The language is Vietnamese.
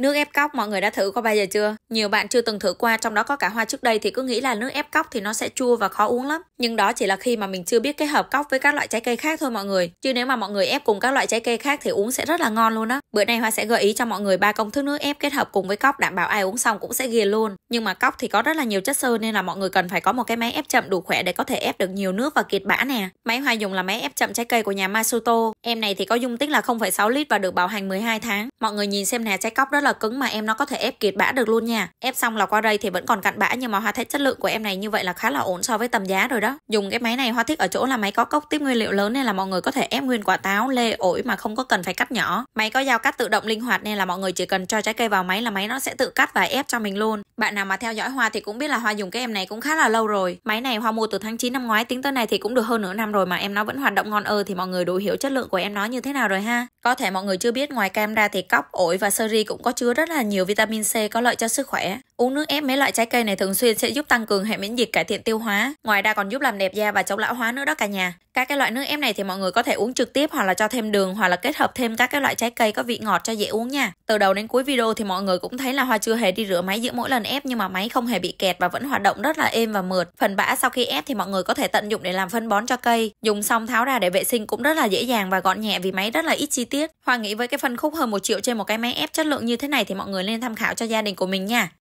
Nước ép cóc mọi người đã thử qua bao giờ chưa? Nhiều bạn chưa từng thử qua, trong đó có cả hoa trước đây thì cứ nghĩ là nước ép cóc thì nó sẽ chua và khó uống lắm. Nhưng đó chỉ là khi mà mình chưa biết kết hợp cóc với các loại trái cây khác thôi mọi người. Chứ nếu mà mọi người ép cùng các loại trái cây khác thì uống sẽ rất là ngon luôn á. Bữa nay Hoa sẽ gợi ý cho mọi người ba công thức nước ép kết hợp cùng với cóc đảm bảo ai uống xong cũng sẽ ghiền luôn. Nhưng mà cóc thì có rất là nhiều chất xơ nên là mọi người cần phải có một cái máy ép chậm đủ khỏe để có thể ép được nhiều nước và kiệt bã nè. Máy Hoa dùng là máy ép chậm trái cây của nhà Masuto. Em này thì có dung tích là 0,6 lít và được bảo hành 12 tháng. Mọi người nhìn xem nè, trái cóc rất rất là cứng mà em nó có thể ép kiệt bã được luôn nha ép xong là qua đây thì vẫn còn cặn bã nhưng mà hoa thấy chất lượng của em này như vậy là khá là ổn so với tầm giá rồi đó dùng cái máy này hoa thích ở chỗ là máy có cốc tiếp nguyên liệu lớn nên là mọi người có thể ép nguyên quả táo lê ổi mà không có cần phải cắt nhỏ máy có dao cắt tự động linh hoạt nên là mọi người chỉ cần cho trái cây vào máy là máy nó sẽ tự cắt và ép cho mình luôn bạn nào mà theo dõi hoa thì cũng biết là hoa dùng cái em này cũng khá là lâu rồi máy này hoa mua từ tháng 9 năm ngoái tính tới này thì cũng được hơn nửa năm rồi mà em nó vẫn hoạt động ngon ơ thì mọi người đủ hiểu chất lượng của em nó như thế nào rồi ha có thể mọi người chưa biết ngoài cam ra thì cóc ổi và sơ ri cũng có chứa rất là nhiều vitamin C có lợi cho sức khỏe. Uống nước ép mấy loại trái cây này thường xuyên sẽ giúp tăng cường hệ miễn dịch cải thiện tiêu hóa, ngoài ra còn giúp làm đẹp da và chống lão hóa nữa đó cả nhà. Các cái loại nước ép này thì mọi người có thể uống trực tiếp hoặc là cho thêm đường hoặc là kết hợp thêm các cái loại trái cây có vị ngọt cho dễ uống nha. Từ đầu đến cuối video thì mọi người cũng thấy là Hoa chưa hề đi rửa máy giữa mỗi lần ép nhưng mà máy không hề bị kẹt và vẫn hoạt động rất là êm và mượt. Phần bã sau khi ép thì mọi người có thể tận dụng để làm phân bón cho cây, dùng xong tháo ra để vệ sinh cũng rất là dễ dàng và gọn nhẹ vì máy rất là ít chi tiết. Hoa nghĩ với cái phân khúc hơn một triệu trên một cái máy ép chất lượng như thế này thì mọi người nên tham khảo cho gia đình của mình nha.